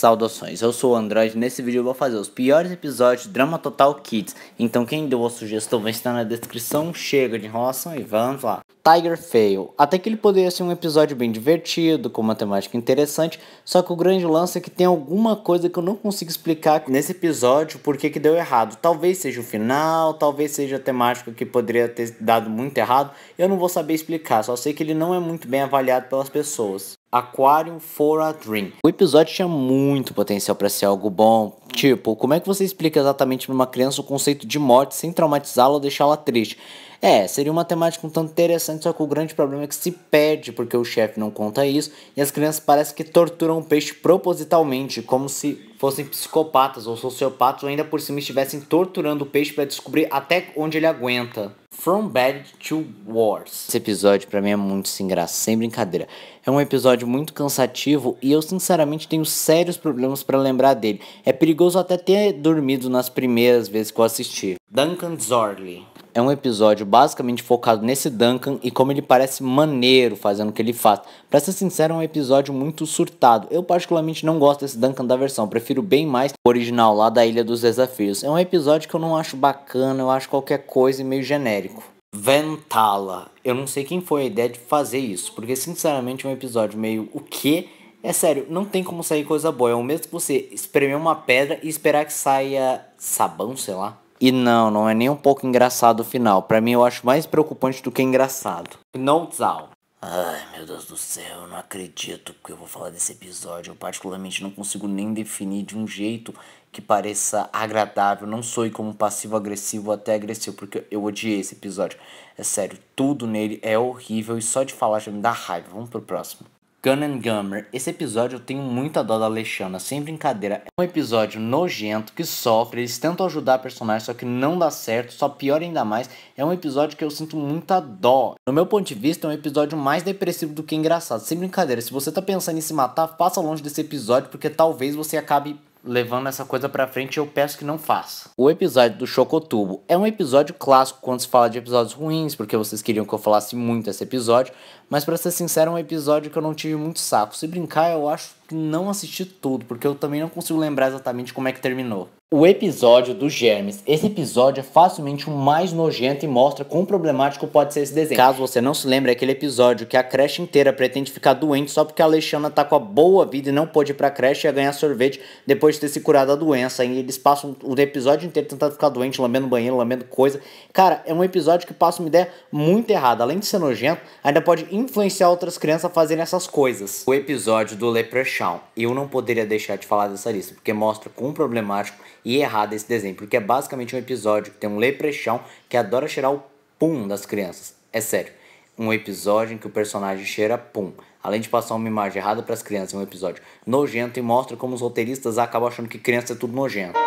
Saudações, eu sou o Android nesse vídeo eu vou fazer os piores episódios de Drama Total Kids. Então quem deu a sugestão vai estar na descrição, chega de enrolação e vamos lá. Tiger Fail. Até que ele poderia ser um episódio bem divertido, com uma temática interessante, só que o grande lance é que tem alguma coisa que eu não consigo explicar nesse episódio porque que deu errado. Talvez seja o final, talvez seja a temática que poderia ter dado muito errado, eu não vou saber explicar, só sei que ele não é muito bem avaliado pelas pessoas. Aquarium for a Dream. O episódio tinha muito potencial para ser algo bom. Tipo, como é que você explica exatamente para uma criança o conceito de morte sem traumatizá-la ou deixá-la triste? É, seria uma temática um tanto interessante, só que o grande problema é que se perde porque o chefe não conta isso e as crianças parecem que torturam o peixe propositalmente, como se fossem psicopatas ou sociopatas ou ainda por cima estivessem torturando o peixe para descobrir até onde ele aguenta. From Bad to Wars. Esse episódio para mim é muito sem graça, sem brincadeira. É um episódio muito cansativo e eu sinceramente tenho sérios problemas para lembrar dele. É perigoso até ter dormido nas primeiras vezes que eu assisti. Duncan Zorley é um episódio basicamente focado nesse Duncan e como ele parece maneiro fazendo o que ele faz. Pra ser sincero, é um episódio muito surtado. Eu particularmente não gosto desse Duncan da versão, prefiro bem mais o original lá da Ilha dos Desafios. É um episódio que eu não acho bacana, eu acho qualquer coisa meio genérico. Ventala. Eu não sei quem foi a ideia de fazer isso, porque sinceramente é um episódio meio o quê? É sério, não tem como sair coisa boa. É o mesmo que você espremer uma pedra e esperar que saia sabão, sei lá. E não, não é nem um pouco engraçado o final. Para mim eu acho mais preocupante do que engraçado. Não Zao. Ai, meu Deus do céu, eu não acredito que eu vou falar desse episódio. Eu particularmente não consigo nem definir de um jeito que pareça agradável. Não sou como passivo agressivo até agressivo, porque eu odiei esse episódio. É sério, tudo nele é horrível e só de falar já me dá raiva. Vamos pro próximo. Gun and Gummer. Esse episódio eu tenho muita dó da Alexandra, sem brincadeira. É um episódio nojento que sofre, eles tentam ajudar a personagem, só que não dá certo, só piora ainda mais. É um episódio que eu sinto muita dó. No meu ponto de vista, é um episódio mais depressivo do que engraçado. Sem brincadeira, se você tá pensando em se matar, passa longe desse episódio, porque talvez você acabe levando essa coisa para frente, eu peço que não faça. O episódio do Chocotubo é um episódio clássico quando se fala de episódios ruins, porque vocês queriam que eu falasse muito esse episódio, mas para ser sincero, é um episódio que eu não tive muito saco. Se brincar, eu acho não assisti tudo, porque eu também não consigo lembrar exatamente como é que terminou. O episódio dos germes. Esse episódio é facilmente o mais nojento e mostra quão problemático pode ser esse desenho. Caso você não se lembre, é aquele episódio que a creche inteira pretende ficar doente só porque a Alexandra tá com a boa vida e não pôde ir pra creche e ganhar sorvete depois de ter se curado da doença. E eles passam o episódio inteiro tentando ficar doente, lambendo banheiro, lambendo coisa. Cara, é um episódio que passa uma ideia muito errada. Além de ser nojento, ainda pode influenciar outras crianças a fazerem essas coisas. O episódio do Leprechaun Shawn. Eu não poderia deixar de falar dessa lista, porque mostra quão problemático e errado é esse desenho, porque é basicamente um episódio que tem um leprechaun que adora cheirar o pum das crianças. É sério, um episódio em que o personagem cheira pum. Além de passar uma imagem errada para as crianças, é um episódio nojento e mostra como os roteiristas acabam achando que criança é tudo nojento.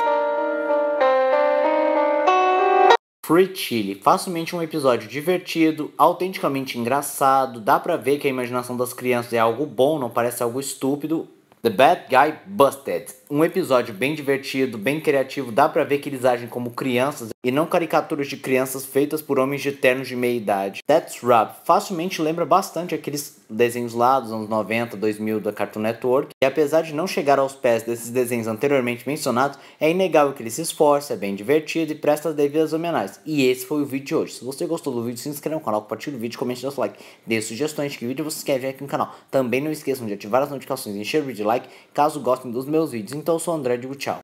Free Chili, facilmente um episódio divertido, autenticamente engraçado, dá pra ver que a imaginação das crianças é algo bom, não parece algo estúpido. The Bad Guy Busted, um episódio bem divertido, bem criativo. Dá para ver que eles agem como crianças e não caricaturas de crianças feitas por homens de ternos de meia idade. That's Rap facilmente lembra bastante aqueles desenhos lá dos anos 90, 2000 da Cartoon Network. E apesar de não chegar aos pés desses desenhos anteriormente mencionados, é inegável que ele se esforça, é bem divertido e presta as devidas homenagens. E esse foi o vídeo de hoje. Se você gostou do vídeo, se inscreva no canal, compartilhe o vídeo, comente seu like, dê sugestões de que vídeo vocês querem ver aqui no canal. Também não esqueçam de ativar as notificações e encher o vídeo de like, caso gostem dos meus vídeos. Então eu sou o André, digo tchau.